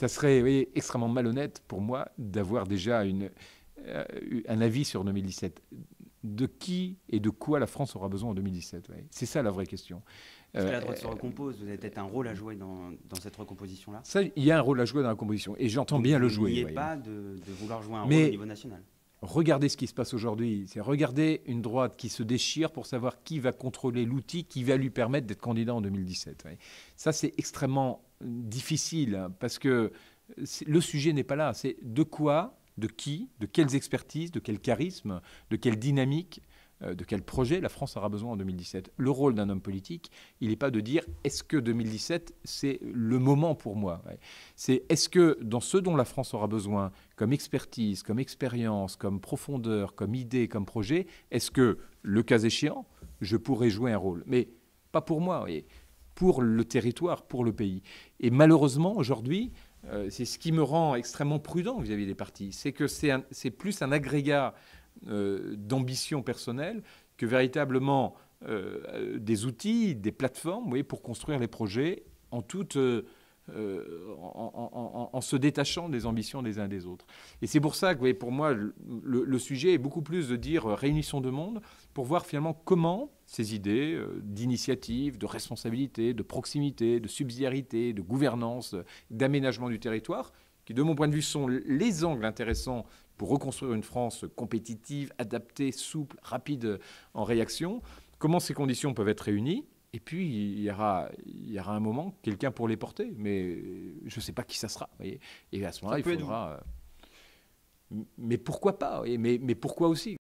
Ça serait extrêmement malhonnête pour moi d'avoir déjà une, euh, un avis sur 2017. De qui et de quoi la France aura besoin en 2017 C'est ça la vraie question. Est-ce que la euh, droite se recompose, vous avez peut-être un rôle à jouer dans, cette recomposition-là il y a un rôle à jouer dans la composition, et j'entends bien le jouer. Il n'y pas de, vouloir jouer un rôle au niveau national. Regardez ce qui se passe aujourd'hui. C'est regarder une droite qui se déchire pour savoir qui va contrôler l'outil qui va lui permettre d'être candidat en 2017. Ça, c'est extrêmement euh, difficile hein, parce que euh, le sujet n'est pas là. C'est de quoi, de qui, de quelles expertises, de quel charisme, de quelle dynamique euh, de quel projet la France aura besoin en 2017. Le rôle d'un homme politique, il n'est pas de dire est-ce que 2017 c'est le moment pour moi. C'est est-ce que dans ce dont la France aura besoin, comme expertise, comme expérience, comme profondeur, comme idée, comme projet, est-ce que le cas échéant, je pourrais jouer un rôle, mais pas pour moi, pour le territoire, pour le pays. Et malheureusement aujourd'hui. Euh, c'est ce qui me rend extrêmement prudent vis-à-vis -vis des partis. C'est que c'est plus un agrégat euh, d'ambition personnelle que véritablement euh, des outils, des plateformes voyez, pour construire les projets en toute... Euh, en, se détachant des ambitions des uns des autres. Et c'est pour ça que, vous pour moi, le, sujet est beaucoup plus de dire réunissons de monde » pour voir finalement comment ces idées d'initiative, de responsabilité, de proximité, de subsidiarité, de gouvernance, d'aménagement du territoire de mon point de vue sont les angles intéressants pour reconstruire une France compétitive, adaptée, souple, rapide euh, en réaction, comment ces conditions peuvent être réunies. Et puis, il y aura, il y aura un moment, quelqu'un pour les porter, mais je ne sais pas qui ça sera. Et à ce moment-là, il faudra... Euh, mais pourquoi pas mais pourquoi aussi